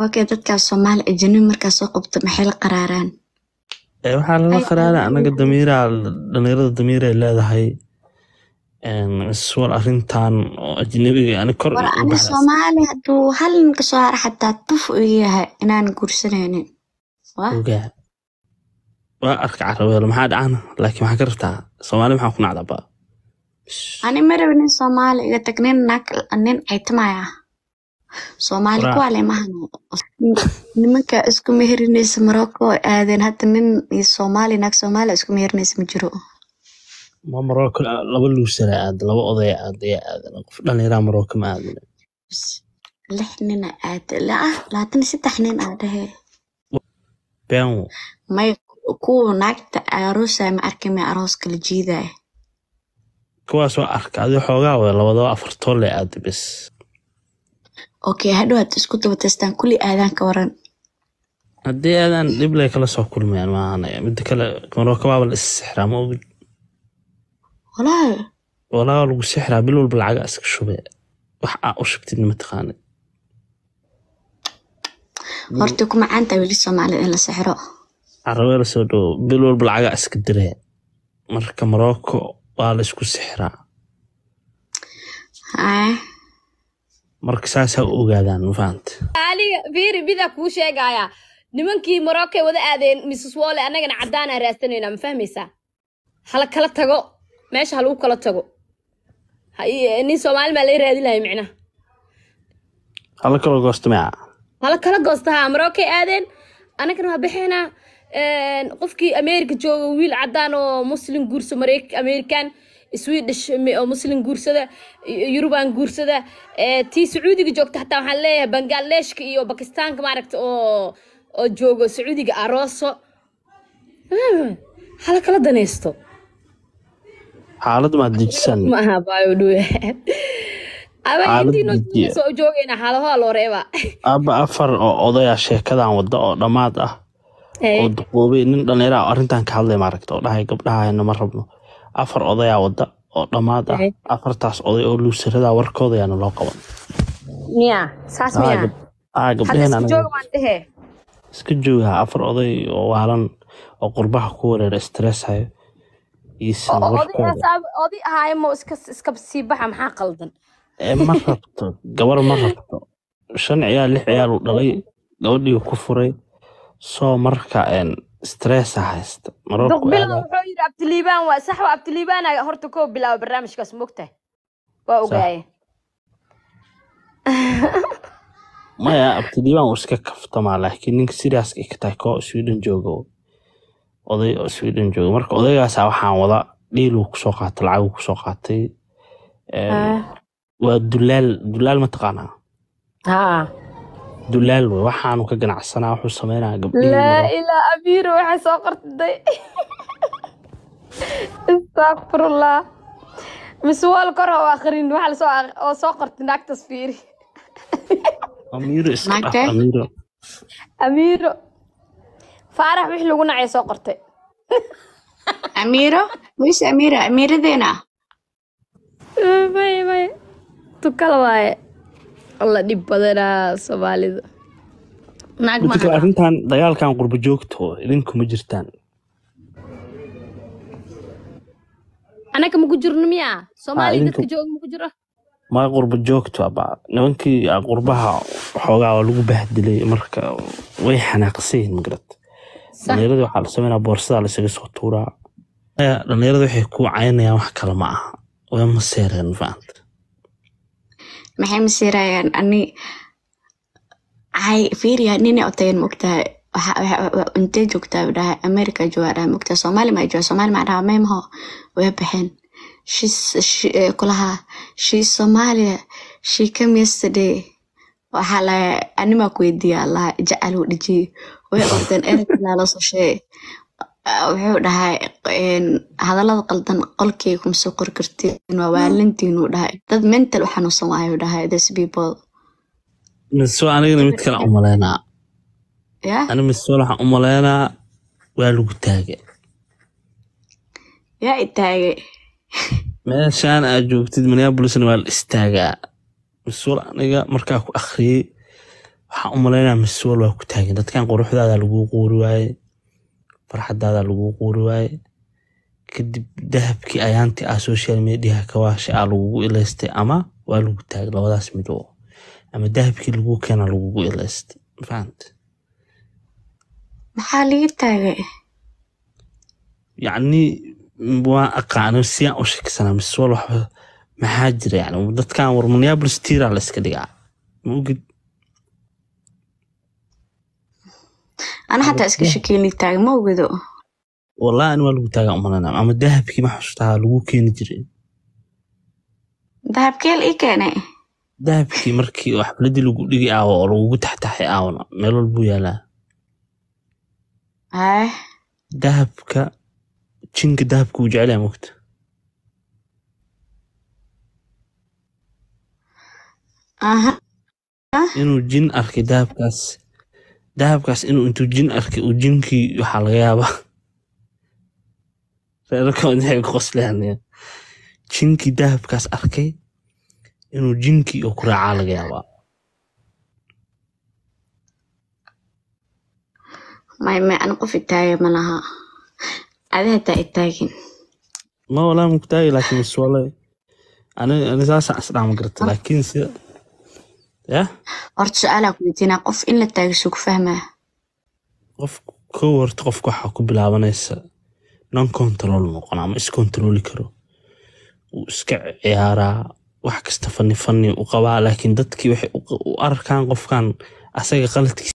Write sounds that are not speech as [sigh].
wakee dadkaas soomaali ajanabi markaa soo qabto maxay la qaraaraan waxaa lala qaraara anaga damiiraa dhalinyarada damiiray leedahay war arintan oo ajanabiga ani kor soomaali hadduu hal nin kasoo hara xataa tuf uu yahay inaan guursanaynin waa arka carabeelo maxaa dhacana lakin maxaa ka rabtaa soomaali maxaa ku nacdaba ani ma rabinin soomaali iga tag nin nin aytamaya ah soomaali kuwa le nimanka isku meherinaysa morocco aadeen hadda nin iyo soomaali naag soomaaliya isku meherinaysa ma jiro ma morocco laba luusana aad laba odaya aad ayaa aadan qof dhallinyaraa morocco ma aadan lix nina aad laa saddex nin aa dhahe benwo may kuwa naagta aroosa ma arki may arooska la jiidaya kuwaas waa arka adi xoogaa wada labadaba afartoole aada bis okay hadhow had isku daba testaan kulli aadaan ka waran haddii aadaan dhiblay kala soo kulmayaan maahanaya midda kale marookabaaba la issixraamo ogi walaa walaa lagu sixraa bil walba lacaga iska shube wax aa u shubtidna mataqaana horta ku macaantaa weli soomaalida in la sixro carabee lasoo dhawo bil walba lacaga iska diree marka marooko waa la isku sixraa marka saas ha u ogaadaan mafahantafiri bidaa kuu sheegaaya nimankii marokey wada aadeen mises wolle annagana caddaanaa raadsanayna ma fahmaysaa hala kala tago meesha halagu kala tago e, nin soomaali baa lai raadinaya micnaha hala kala goosta ma hala kala goosta haa aadeen annagana waa baxeynaa e, qofkii america jooga wiil caddaan oo muslim guurso amerikan swedish muslin guursada yuruban guursada tii sacuudiga joogta xataa waxaan leeyahay bangladeeshka iyo bakistaanka maaragta oo oo joogo sacuudiga arooso ah, hala kala danaysto xaalad maad dejisan maaha baayodhuwe soo aba afar oo odaya sheekadan wada oo dhammaad ah oo duqoobay nin dhallinyara arintan ka hadlay maaragta oo dhahay gabdhaha ma rabno afar odayaa wada oo dhammaad ah afartaas oday oo luusaradaa warkoodayana loo qaban iska joogaha afar oday oo waalan oo qurbaha ku wareera stressayo eh, ma rabto gabar ma rabto shan ciyaal lix ciyaal u dhalay gabadhii ku furay soo marka stress ha ah, haysta maroqbilada wuxuu yidhi abdiliibaan waa sax waa abdiliibaana horta koo bilaaba barnaamijkaas mogtahay waa ogaaye maya abdiliibaan uu iska kaftamaa laakiin ninka sidaas ay koo sweden joogo oday oo sweden jooga marka odaygaasaa ah, waxaan wada dhiiluu kusoo qaatay lacaguu kusoo qaatay ah. waa dulaal dulaal ma taqaanaa dulaal wey waxaanu ka ganacsanaa wuxuu sameynaa gabdhilaa abiiro waxay soo qartiday istakfirullah mise wal kor oo akhrin waxa lasoo soo qortay naagtaas fiiri amiiro faarax wix lagu nacay soo qortay amiiro wish amiira amiiradeena may may tukal waaye la dhib badanaa soomaalida arintan dagaalkan qurbo joogto idinkuma jirtaan anaga maku jirno miya ah, soomaaliya dadka jooga maku jiro ma qurbo joogto aba nimankii ah, qurbaha xoogaa waa lagu bahdilay marka way xanaaqsayin magarad dhalinyarada waxaa la sameynaa boorsadaa laisaga soo tuuraa dhalinyarada waxay ku caynayaan wax kale ma aha way ma faanta maxay masirayaan ani hay fiiriya nina otagan mogtahay intee joogtaa dhahay america joogaa dhahay mogtahay soomaali maa joogaa soomaali maa dhahaa meemaho way baxeen eh, kulahaa shi soomaaliya she came yesterday waxaa la animaa ku weydiiya allaha jacal u dhijiye way ordeen eraylaala eh, soo sheeye wuxuu dhahay hadalada qaldan qolkay kuma soo qori kartiin waa waalintiinuu dhahay dad mental u xanuunsan waayuu dhahay this people miso anigana mid kale umaleynaa ani misol waxaan umaleynaa waa lagu taage yaa itaage [laughs] meeshaan aad joogtid minneabolisna waa la istaagaa misuul aniga markaa ku akhriyey waxaan umaleynaa misuul waa ku taagen dadkan quruxdaada laguu quuri waaye farxadaada laguu quuri waaye kadib dahabkii ayaanti ah social mediaha kawaasha a ah lagugu ilaystay ama waa lagu taagay labadaas midoo ama dahabkii laguu keena lagugu ilaystay mafahant maxaa lii taagay yacni waan aqaano siyaan u shekisanaa miswal waxba maxaa jira yani dadkan war minneapolis tiraa ah la iska dhigaa maogid ana xataa iska shakeyni ma ogado wallahi ani waa lagu taagaa umalana ama dahabkii ma xasuustaa lagu keeni jiray dahabkeel ii keene dahabkii markii oo xafladii lagu dhigi aawa oo lagugu taxtaxay aawna meel walbuu yaalaa haye dahabka jinka dahabka uu jeclaya mogta inuu jin arkay dahabkaas dahabkaas inuu intuu jin arkay uu jinkii waxaa laga yaabaa reerkoodixay jinkii dahabkaas arkay inuu jinkii oo ku raacaa laga yaabaa may may an qof itaaga malaha adi hataa itaagin ma walaa muku taagi laakiin miswale ani saasa isdhaama garta laakiin sida horta su-aalaa ku weydiinaa qof in la taago suu ku fahmaa qof ko warta qofka waxaa ku bilaabanaysa non control noqon ama iscontroli karo wuu iska ciyaaraa wax kasta fani fani u qabaa laakiin dadkii waxay u arkaan qofkan asaga qaladkiisa